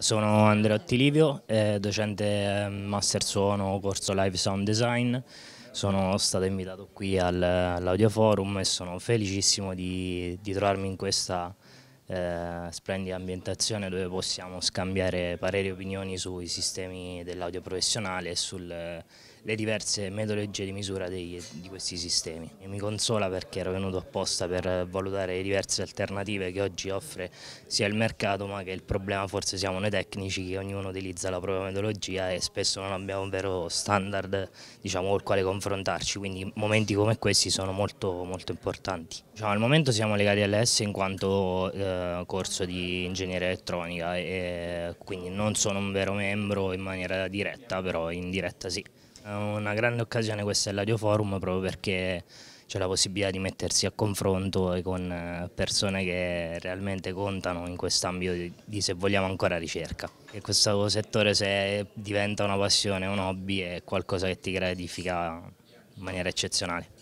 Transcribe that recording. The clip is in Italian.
Sono Andrea Ottilivio, eh, docente eh, master suono corso live sound design. Sono stato invitato qui all'Audio Forum e sono felicissimo di, di trovarmi in questa eh, splendida ambientazione dove possiamo scambiare pareri e opinioni sui sistemi dell'audio professionale e sul, le diverse metodologie di misura dei, di questi sistemi. Mi consola perché ero venuto apposta per valutare le diverse alternative che oggi offre sia il mercato ma che il problema forse siamo noi tecnici che ognuno utilizza la propria metodologia e spesso non abbiamo un vero standard diciamo, col quale confrontarci, quindi momenti come questi sono molto, molto importanti. Diciamo, al momento siamo legati all'ES in quanto eh, corso di ingegneria elettronica e quindi non sono un vero membro in maniera diretta, però in diretta sì. È una grande occasione questa è Forum proprio perché c'è la possibilità di mettersi a confronto con eh, persone che realmente contano in quest'ambito di, di, se vogliamo ancora ricerca. E questo settore se diventa una passione, un hobby è qualcosa che ti gratifica in maniera eccezionale.